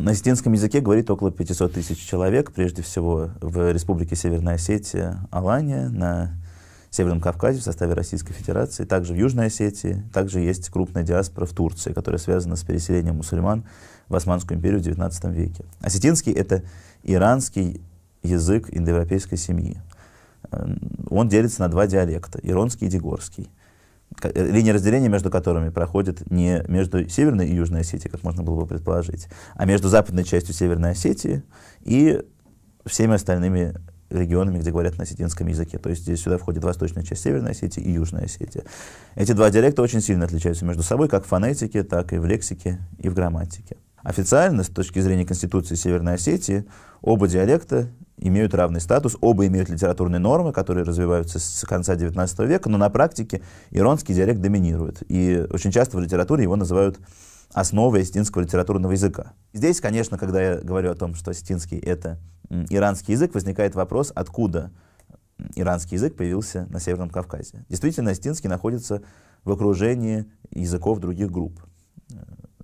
На осетинском языке говорит около 500 тысяч человек, прежде всего в Республике Северная Осетия, Алания, на Северном Кавказе в составе Российской Федерации, также в Южной Осетии, также есть крупная диаспора в Турции, которая связана с переселением мусульман в Османскую империю в XIX веке. Осетинский — это иранский язык индоевропейской семьи. Он делится на два диалекта — иронский и дегорский — Э, линия разделения между которыми проходит не между Северной и Южной Осетией, как можно было бы предположить, а между западной частью Северной Осетии и всеми остальными регионами, где говорят на осетинском языке. То есть здесь сюда входит восточная часть Северной Осетии и Южная Осетия. Эти два диалекта очень сильно отличаются между собой как в фонетике, так и в лексике и в грамматике. Официально, с точки зрения Конституции Северной Осетии, оба диалекта имеют равный статус, оба имеют литературные нормы, которые развиваются с конца XIX века, но на практике иронский диалект доминирует. И очень часто в литературе его называют основой осетинского литературного языка. Здесь, конечно, когда я говорю о том, что осетинский — это иранский язык, возникает вопрос, откуда иранский язык появился на Северном Кавказе. Действительно, осетинский находится в окружении языков других групп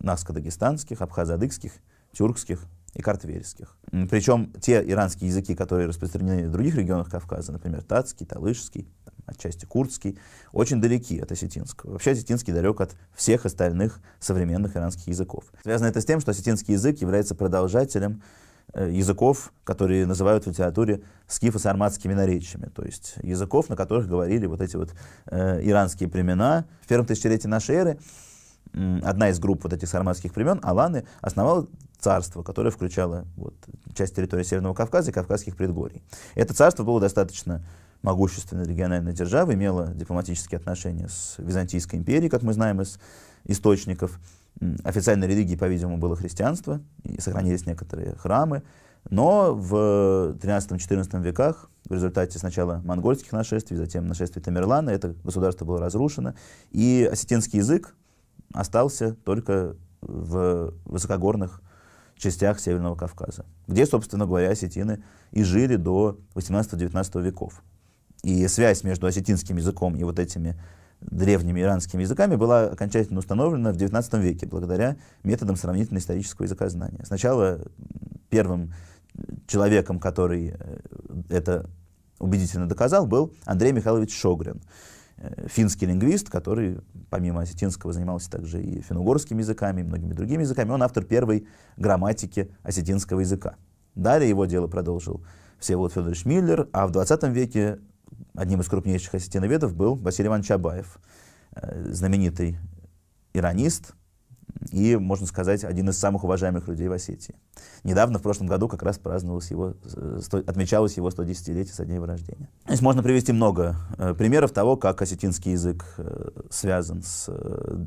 наско-дагестанских, абхазадыкских, тюркских и картверских. Причем те иранские языки, которые распространены в других регионах Кавказа, например, тацкий, талышский, там, отчасти курдский, очень далеки от осетинского. Вообще осетинский далек от всех остальных современных иранских языков. Связано это с тем, что осетинский язык является продолжателем э, языков, которые называют в литературе скифо-сарматскими наречиями, то есть языков, на которых говорили вот эти вот э, иранские племена в первом тысячелетии нашей эры одна из групп вот этих сарматских племен, Аланы, основала царство, которое включало вот, часть территории Северного Кавказа и Кавказских предгорий. Это царство было достаточно могущественной региональной державой, имело дипломатические отношения с Византийской империей, как мы знаем из источников. Официальной религией, по-видимому, было христианство, и сохранились некоторые храмы, но в 13-14 веках в результате сначала монгольских нашествий, затем нашествий Тамерлана, это государство было разрушено, и осетинский язык, остался только в высокогорных частях Северного Кавказа, где, собственно говоря, осетины и жили до 18-19 веков. И связь между осетинским языком и вот этими древними иранскими языками была окончательно установлена в XIX веке благодаря методам сравнительно-исторического языкознания. Сначала первым человеком, который э, это убедительно доказал, был Андрей Михайлович Шогрин. Э, финский лингвист, который помимо осетинского занимался также и финугорскими языками, и многими другими языками. Он автор первой грамматики осетинского языка. Далее его дело продолжил Всеволод Федорович Миллер, а в 20 веке одним из крупнейших осетиноведов был Василий Иванович Абаев, э, знаменитый иранист, и, можно сказать, один из самых уважаемых людей в Осетии. Недавно, в прошлом году, как раз праздновалось его, э, отмечалось его 110-летие со дня его рождения. Здесь можно привести много э, примеров того, как осетинский язык э, связан с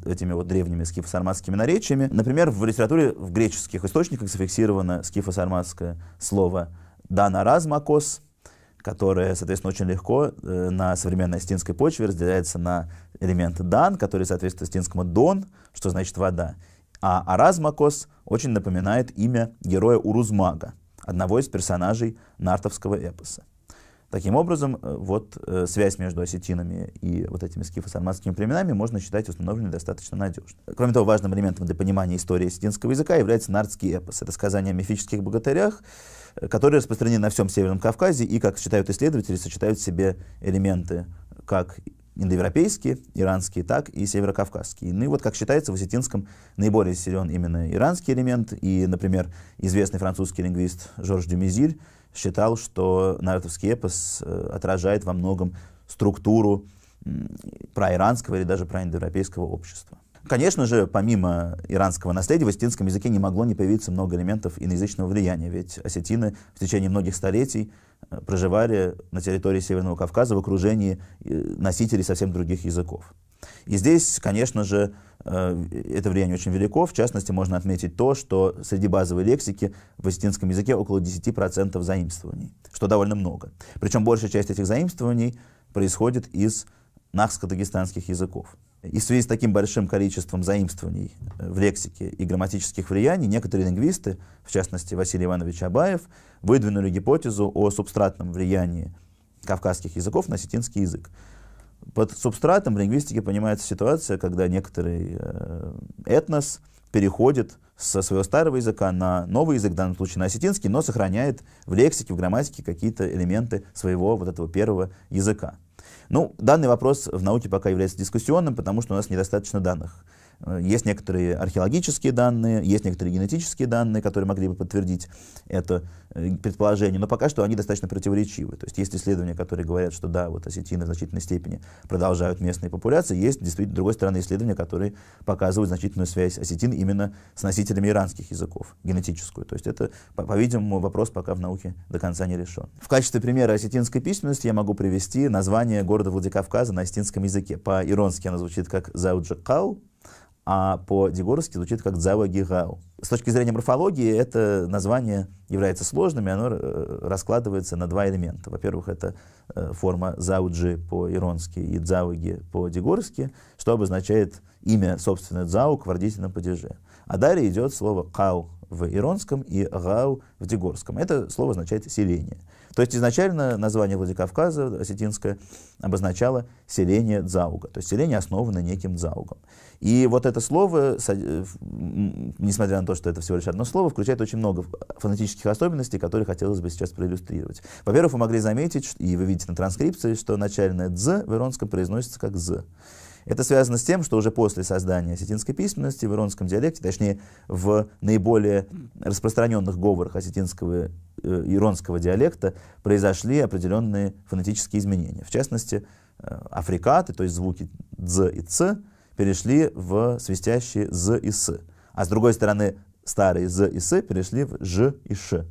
этими вот древними скифо-сарматскими наречиями. Например, в литературе в греческих источниках зафиксировано скифо-сарматское слово «данаразмакос», которая, соответственно, очень легко э, на современной остинской почве разделяется на элементы дан, который соответствует остинскому дон, что значит вода. А Аразмакос очень напоминает имя героя Урузмага, одного из персонажей нартовского эпоса. Таким образом, э, вот э, связь между осетинами и вот этими скифо-сарматскими племенами можно считать установленной достаточно надежно. Кроме того, важным элементом для понимания истории осетинского языка является нардский эпос. Это сказание о мифических богатырях, э, которые распространены на всем Северном Кавказе и, как считают исследователи, сочетают в себе элементы как индоевропейские, иранские, так и северокавказские. Ну и вот, как считается, в осетинском наиболее силен именно иранский элемент, и, например, известный французский лингвист Жорж Дюмизиль считал, что наратовский эпос э, отражает во многом структуру проиранского или даже проиндоевропейского общества. Конечно же, помимо иранского наследия, в осетинском языке не могло не появиться много элементов иноязычного влияния, ведь осетины в течение многих столетий э, проживали на территории Северного Кавказа в окружении э, носителей совсем других языков. И здесь, конечно же, э, это влияние очень велико. В частности, можно отметить то, что среди базовой лексики в осетинском языке около 10% заимствований, что довольно много. Причем большая часть этих заимствований происходит из нахско-дагестанских языков. И в связи с таким большим количеством заимствований э, в лексике и грамматических влияний, некоторые лингвисты, в частности Василий Иванович Абаев, выдвинули гипотезу о субстратном влиянии кавказских языков на осетинский язык. Под субстратом в лингвистике понимается ситуация, когда некоторый э, этнос переходит со своего старого языка на новый язык, в данном случае на осетинский, но сохраняет в лексике, в грамматике какие-то элементы своего вот этого первого языка. Ну, данный вопрос в науке пока является дискуссионным, потому что у нас недостаточно данных. Э, есть некоторые археологические данные, есть некоторые генетические данные, которые могли бы подтвердить это э, предположение, но пока что они достаточно противоречивы. То есть есть исследования, которые говорят, что да, вот осетины в значительной степени продолжают местные популяции, есть действительно, с другой стороны, исследования, которые показывают значительную связь осетин именно с носителями иранских языков, генетическую. То есть это, по-видимому, вопрос пока в науке до конца не решен. В качестве примера осетинской письменности я могу привести название города Владикавказа на осетинском языке. По-иронски оно звучит как Зауджакал, а по-дегоровски звучит как «дзава гигау». С точки зрения морфологии это название является сложным, и оно э, раскладывается на два элемента. Во-первых, это э, форма «зауджи» по-иронски и «дзауги» по-дегоровски, что обозначает имя, собственно, «дзаук» в родительном падеже. А далее идет слово «кау» в иронском и «гау» в дегорском. Это слово означает «селение». То есть изначально название Владикавказа, осетинское, обозначало селение Дзауга, то есть селение основано неким Дзаугом. И вот это слово, э, несмотря на то, что это всего лишь одно слово, включает очень много фонетических особенностей, которые хотелось бы сейчас проиллюстрировать. Во-первых, вы могли заметить, и вы видите на транскрипции, что начальное «дз» в иронском произносится как «з». Это связано с тем, что уже после создания осетинской письменности в иронском диалекте, точнее, в наиболее распространенных говорах осетинского э, иронского диалекта произошли определенные фонетические изменения. В частности, э, африкаты, то есть звуки «дз» и «ц», перешли в свистящие «з» и «с». А с другой стороны, старые «з» и «с» перешли в «ж» и «ш».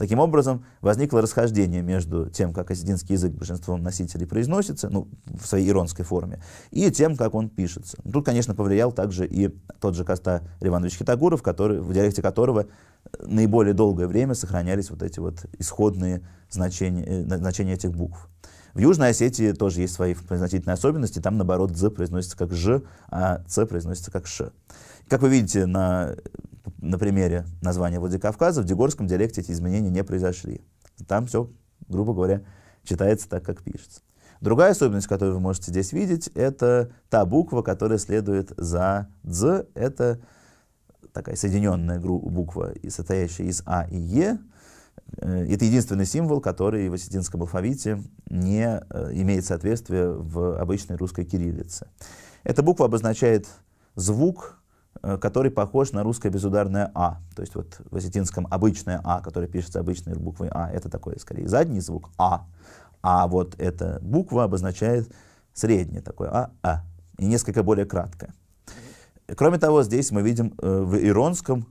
Таким образом, возникло расхождение между тем, как осетинский язык большинством носителей произносится, ну, в своей иронской форме, и тем, как он пишется. Ну, тут, конечно, повлиял также и тот же Коста Иванович Хитагуров, который, в диалекте которого э, наиболее долгое время сохранялись вот эти вот исходные значения, э, значения этих букв. В Южной Осетии тоже есть свои произносительные особенности. Там, наоборот, «з» произносится как «ж», а «ц» произносится как «ш». Как вы видите, на на примере названия Владикавказа в дегорском диалекте эти изменения не произошли. Там все, грубо говоря, читается так, как пишется. Другая особенность, которую вы можете здесь видеть, это та буква, которая следует за «дз». Это такая соединенная буква, состоящая из «а» и «е». Э, это единственный символ, который в осетинском алфавите не э, имеет соответствия в обычной русской кириллице. Эта буква обозначает звук, Э, который похож на русское безударное «а». То есть вот в осетинском обычное «а», которое пишется обычной буквой «а», это такой скорее задний звук «а». А вот эта буква обозначает среднее такое «а», «а», и несколько более краткое. Кроме того, здесь мы видим э, в иронском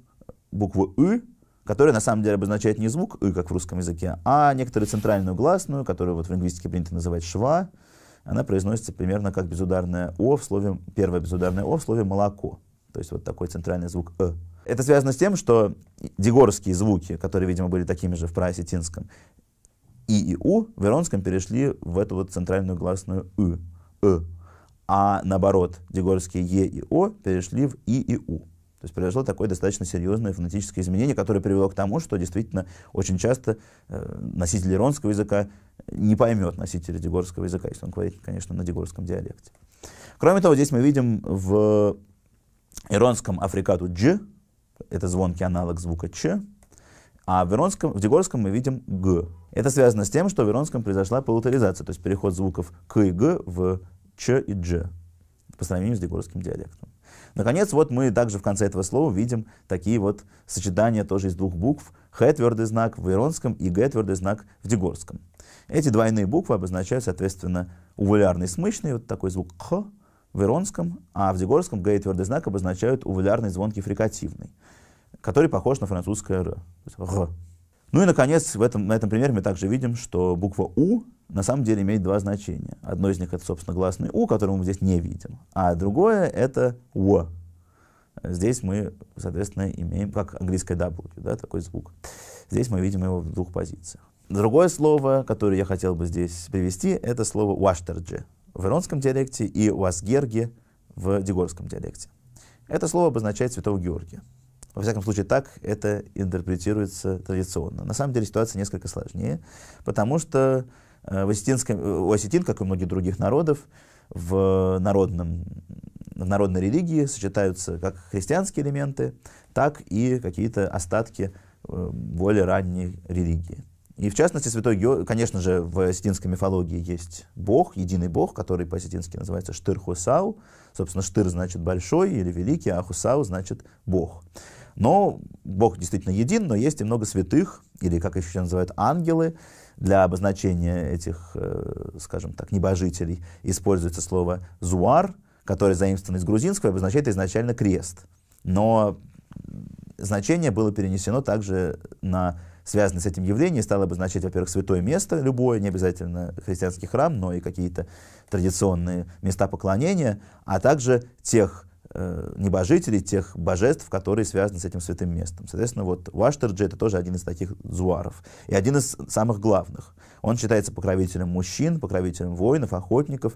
букву «ы», которая на самом деле обозначает не звук «ы», как в русском языке, а некоторую центральную гласную, которую вот в лингвистике принято называть «шва», она произносится примерно как безударное «о» в слове, первое безударное «о» в слове «молоко». То есть вот такой центральный звук «э». Это связано с тем, что дегорские звуки, которые, видимо, были такими же в праосетинском, «и» и «у» в иронском перешли в эту вот центральную гласную «ы», «э». А наоборот, дегорские «е» и «о» перешли в «и» и «у». То есть произошло такое достаточно серьезное фонетическое изменение, которое привело к тому, что действительно очень часто э, носитель иронского языка не поймет носителя дегорского языка, если он говорит, конечно, на дегорском диалекте. Кроме того, здесь мы видим в иронском африкату «дж», это звонкий аналог звука «ч», а в, иронском, в дегорском мы видим «г». Это связано с тем, что в иронском произошла полутаризация, то есть переход звуков «к» и «г» в «ч» и «дж» по сравнению с дегорским диалектом. Наконец, вот мы также в конце этого слова видим такие вот сочетания тоже из двух букв «х» твердый знак в иронском и «г» твердый знак в дегорском. Эти двойные буквы обозначают, соответственно, увулярный смычный, вот такой звук «х», в иронском, а в дегорском г и твердый знак обозначают увулярный звонкий фрикативный, который похож на французское «р». «р». Ну и, наконец, в этом, на этом примере мы также видим, что буква «у» на самом деле имеет два значения. Одно из них — это, собственно, гласный «у», который мы здесь не видим, а другое — это «у». Здесь мы, соответственно, имеем, как английское «w», да, такой звук. Здесь мы видим его в двух позициях. Другое слово, которое я хотел бы здесь привести, это слово «ваштерджи», в Иронском диалекте и у Уазгерге в Дегорском диалекте. Это слово обозначает святого Георгия. Во всяком случае, так это интерпретируется традиционно. На самом деле ситуация несколько сложнее, потому что э, в э, у осетин, как и у многих других народов, в, народном, в народной религии сочетаются как христианские элементы, так и какие-то остатки э, более ранней религии. И в частности, святой Георгий, конечно же, в осетинской мифологии есть бог, единый бог, который по-осетински называется Штыр-Хусау. Собственно, Штыр значит большой или великий, а Хусау значит бог. Но бог действительно един, но есть и много святых, или как еще называют ангелы, для обозначения этих, э, скажем так, небожителей используется слово «зуар», которое заимствовано из грузинского и обозначает изначально крест. Но значение было перенесено также на связанное с этим явлением, стало бы значить, во-первых, святое место, любое, не обязательно христианский храм, но и какие-то традиционные места поклонения, а также тех э, небожителей, тех божеств, которые связаны с этим святым местом. Соответственно, вот Ваштерджи это тоже один из таких зуаров. И один из самых главных. Он считается покровителем мужчин, покровителем воинов, охотников.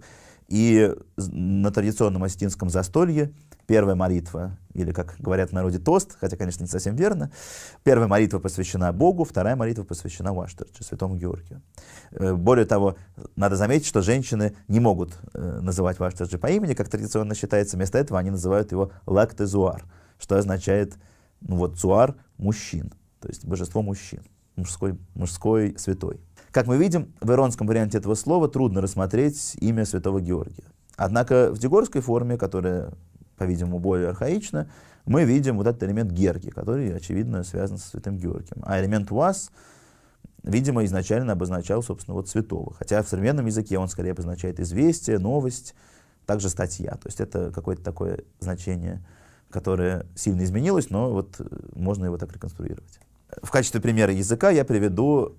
И на традиционном осетинском застолье Первая молитва, или, как говорят в народе, тост, хотя, конечно, не совсем верно. Первая молитва посвящена Богу, вторая молитва посвящена Ваштерчу, святому Георгию. Э, более того, надо заметить, что женщины не могут э, называть Ваштерча по имени, как традиционно считается. Вместо этого они называют его Лактезуар, что означает, ну вот, Зуар – мужчин, то есть божество мужчин, мужской, мужской святой. Как мы видим, в иронском варианте этого слова трудно рассмотреть имя святого Георгия. Однако в дегорской форме, которая по-видимому, более архаично, мы видим вот этот элемент Герги, который, очевидно, связан со святым Георгием. А элемент вас, видимо, изначально обозначал, собственно, вот святого. Хотя в современном языке он скорее обозначает известие, новость, также статья. То есть это какое-то такое значение, которое сильно изменилось, но вот э, можно его так реконструировать. В качестве примера языка я приведу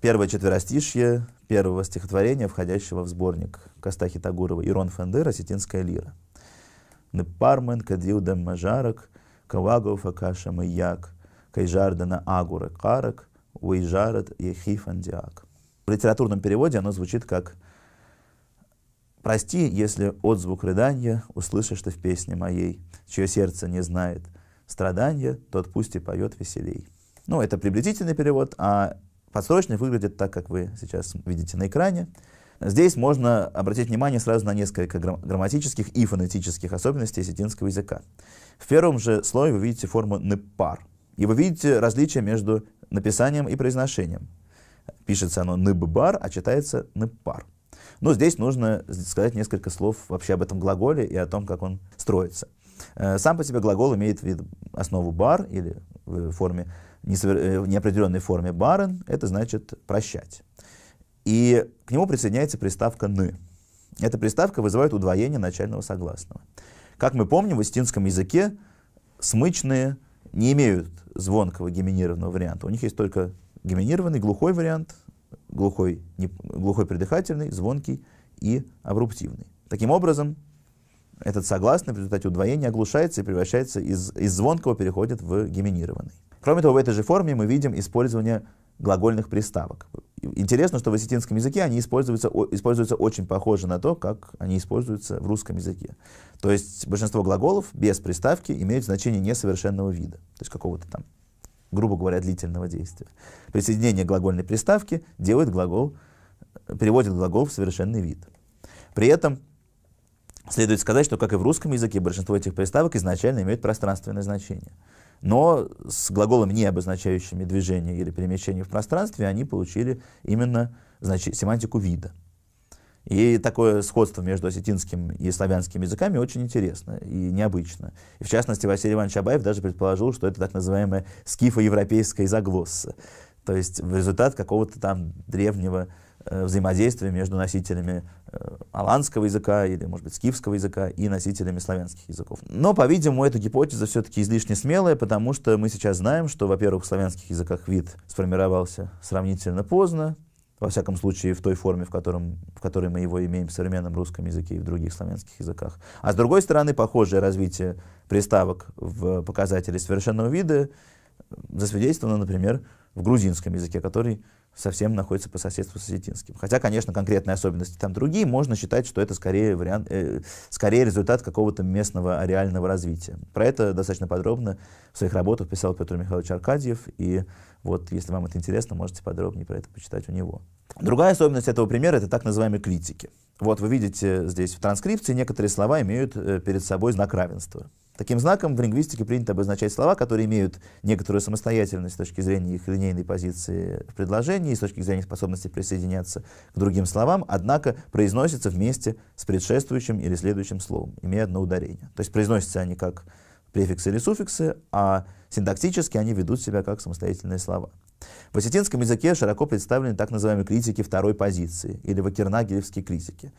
первое четверостишье первого стихотворения, входящего в сборник Кастахи Тагурова «Ирон Фендер Осетинская лира». Непармен кадилдем мажарак, калагов акаша маяк, кайжардана агура карак, уйжарат ехифандиак. В литературном переводе оно звучит как «Прости, если отзвук рыдания услышишь ты в песне моей, чье сердце не знает страдания, тот пусть и поет веселей». Ну, это приблизительный перевод, а подсрочный выглядит так, как вы сейчас видите на экране. Здесь можно обратить внимание сразу на несколько грамматических и фонетических особенностей осетинского языка. В первом же слое вы видите форму «ныпар», и вы видите различие между написанием и произношением. Пишется оно «ныббар», а читается «ныпар». Но здесь нужно сказать несколько слов вообще об этом глаголе и о том, как он строится. Э, сам по себе глагол имеет вид основу «бар» или в форме, э, неопределенной форме «барен». Это значит «прощать». И к нему присоединяется приставка «ны». Эта приставка вызывает удвоение начального согласного. Как мы помним, в истинском языке смычные не имеют звонкого геминированного варианта. У них есть только геминированный, глухой вариант, глухой, не, глухой придыхательный, звонкий и обруптивный. Таким образом, этот согласный в результате удвоения оглушается и превращается из, из звонкого переходит в геминированный. Кроме того, в этой же форме мы видим использование глагольных приставок. Интересно, что в осетинском языке они используются, используются очень похоже на то, как они используются в русском языке. То есть большинство глаголов без приставки имеют значение несовершенного вида, то есть какого-то там, грубо говоря, длительного действия. Присоединение глагольной приставки делает глагол, переводит глагол в совершенный вид. При этом следует сказать, что, как и в русском языке, большинство этих приставок изначально имеют пространственное значение – но с глаголом, не обозначающими движение или перемещение в пространстве, они получили именно значит, семантику вида. И такое сходство между осетинским и славянским языками очень интересно и необычно. И в частности, Василий Иванович Абаев даже предположил, что это так называемая скифоевропейская загвозца. То есть в результат какого-то там древнего Э, взаимодействия между носителями э, аланского языка или, может быть, скифского языка и носителями славянских языков. Но, по-видимому, эта гипотеза все-таки излишне смелая, потому что мы сейчас знаем, что, во-первых, в славянских языках вид сформировался сравнительно поздно, во всяком случае, в той форме, в, котором, в которой мы его имеем в современном русском языке и в других славянских языках. А с другой стороны, похожее развитие приставок в показателе совершенного вида э, засвидетельствовано, например, в грузинском языке, который совсем находится по соседству с осетинским. Хотя, конечно, конкретные особенности там другие, можно считать, что это скорее, вариант, э, скорее результат какого-то местного реального развития. Про это достаточно подробно в своих работах писал Петр Михайлович Аркадьев, и вот, если вам это интересно, можете подробнее про это почитать у него. Другая особенность этого примера — это так называемые критики. Вот вы видите здесь в транскрипции некоторые слова имеют э, перед собой знак равенства. Таким знаком в лингвистике принято обозначать слова, которые имеют некоторую самостоятельность с точки зрения их линейной позиции в предложении, с точки зрения способности присоединяться к другим словам, однако произносятся вместе с предшествующим или следующим словом, имея одно ударение. То есть произносятся они как префиксы или суффиксы, а синтаксически они ведут себя как самостоятельные слова. В осетинском языке широко представлены так называемые критики второй позиции или вакернагелевские критики.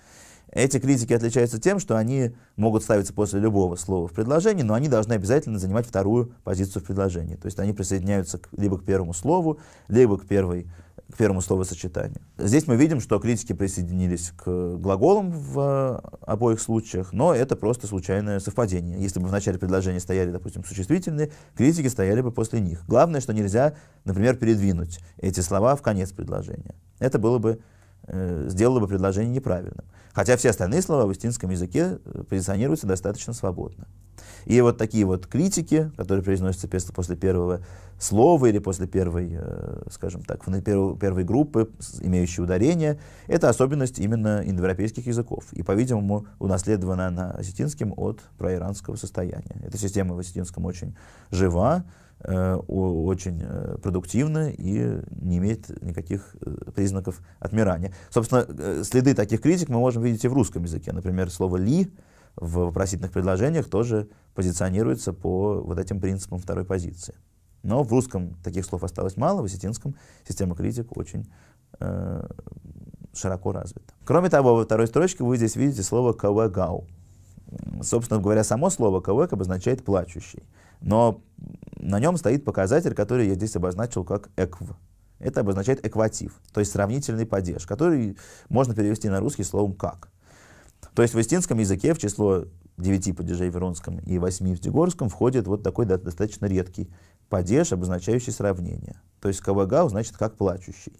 Эти критики отличаются тем, что они могут ставиться после любого слова в предложении, но они должны обязательно занимать вторую позицию в предложении. То есть они присоединяются к, либо к первому слову, либо к, первой, к первому словосочетанию. Здесь мы видим, что критики присоединились к глаголам в э, обоих случаях, но это просто случайное совпадение. Если бы в начале предложения стояли, допустим, существительные, критики стояли бы после них. Главное, что нельзя, например, передвинуть эти слова в конец предложения. Это было бы Э, сделала бы предложение неправильным. Хотя все остальные слова в истинском языке э, позиционируются достаточно свободно. И вот такие вот критики, которые произносятся после первого слова или после первой, э, скажем так, первой группы, имеющей ударение, это особенность именно индоевропейских языков. И, по-видимому, унаследована она осетинским от проиранского состояния. Эта система в осетинском очень жива, э, очень э, продуктивна и не имеет никаких признаков отмирания. Собственно, следы таких критик мы можем видеть и в русском языке. Например, слово «ли» в вопросительных предложениях тоже позиционируется по вот этим принципам второй позиции. Но в русском таких слов осталось мало, в осетинском система критик очень э, широко развита. Кроме того, во второй строчке вы здесь видите слово «кавэгау». Собственно говоря, само слово «кавэг» обозначает «плачущий», но на нем стоит показатель, который я здесь обозначил как «экв». Это обозначает экватив, то есть сравнительный падеж, который можно перевести на русский словом «как». То есть в истинском языке в число девяти падежей в Иронском и восьми в Дегорском входит вот такой достаточно редкий падеж, обозначающий сравнение. То есть кавагау значит как плачущий.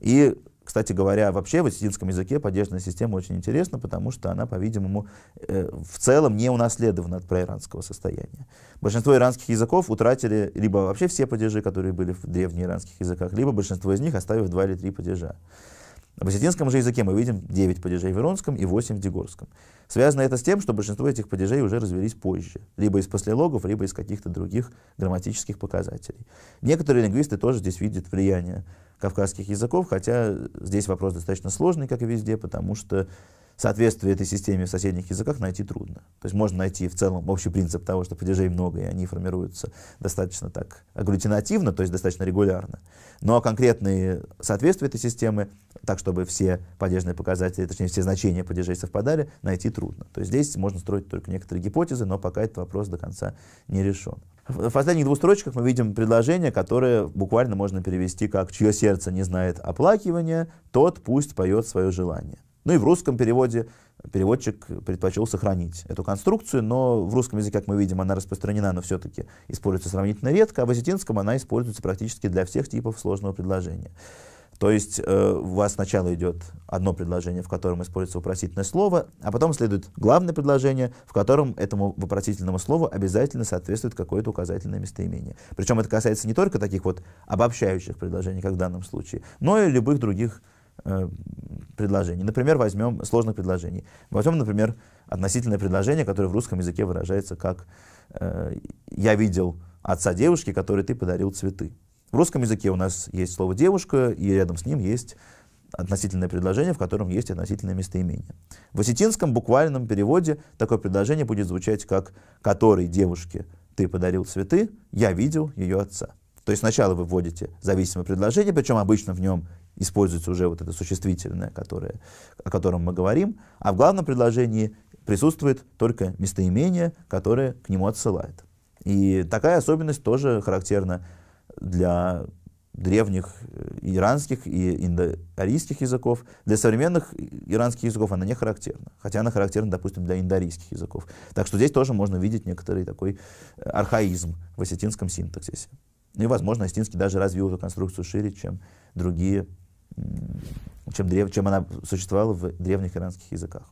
И кстати говоря, вообще в осетинском языке падежная система очень интересна, потому что она, по-видимому, э, в целом не унаследована от проиранского состояния. Большинство иранских языков утратили либо вообще все падежи, которые были в древнеиранских языках, либо большинство из них оставив два или три падежа. В осетинском же языке мы видим 9 падежей в Иронском и 8 в Дегорском. Связано это с тем, что большинство этих падежей уже развелись позже, либо из послелогов, либо из каких-то других грамматических показателей. Некоторые лингвисты тоже здесь видят влияние кавказских языков, хотя здесь вопрос достаточно сложный, как и везде, потому что соответствие этой системе в соседних языках найти трудно. То есть можно найти в целом общий принцип того, что падежей много, и они формируются достаточно так агглютинативно, то есть достаточно регулярно. Но конкретные соответствия этой системы, так чтобы все падежные показатели, точнее все значения падежей совпадали, найти трудно. То есть здесь можно строить только некоторые гипотезы, но пока этот вопрос до конца не решен. В последних двух строчках мы видим предложение, которое буквально можно перевести как «Чье сердце не знает оплакивания, тот пусть поет свое желание». Ну и в русском переводе переводчик предпочел сохранить эту конструкцию, но в русском языке, как мы видим, она распространена, но все-таки используется сравнительно редко, а в осетинском она используется практически для всех типов сложного предложения. То есть э, у вас сначала идет одно предложение, в котором используется вопросительное слово, а потом следует главное предложение, в котором этому вопросительному слову обязательно соответствует какое-то указательное местоимение. Причем это касается не только таких вот обобщающих предложений, как в данном случае, но и любых других предложений Э, предложений. Например, возьмем сложных предложений. Возьмем, например, относительное предложение, которое в русском языке выражается как э, «я видел отца девушки, которой ты подарил цветы». В русском языке у нас есть слово «девушка», и рядом с ним есть относительное предложение, в котором есть относительное местоимение. В осетинском буквальном переводе такое предложение будет звучать как «которой девушке ты подарил цветы, я видел ее отца». То есть сначала вы вводите зависимое предложение, причем обычно в нем используется уже вот это существительное, которое, о котором мы говорим, а в главном предложении присутствует только местоимение, которое к нему отсылает. И такая особенность тоже характерна для древних э, иранских и индоарийских языков. Для современных иранских языков она не характерна, хотя она характерна, допустим, для индоарийских языков. Так что здесь тоже можно видеть некоторый такой э, архаизм в осетинском синтаксисе. Ну и, возможно, осетинский даже развил эту конструкцию шире, чем другие чем, древ, чем она существовала в древних иранских языках.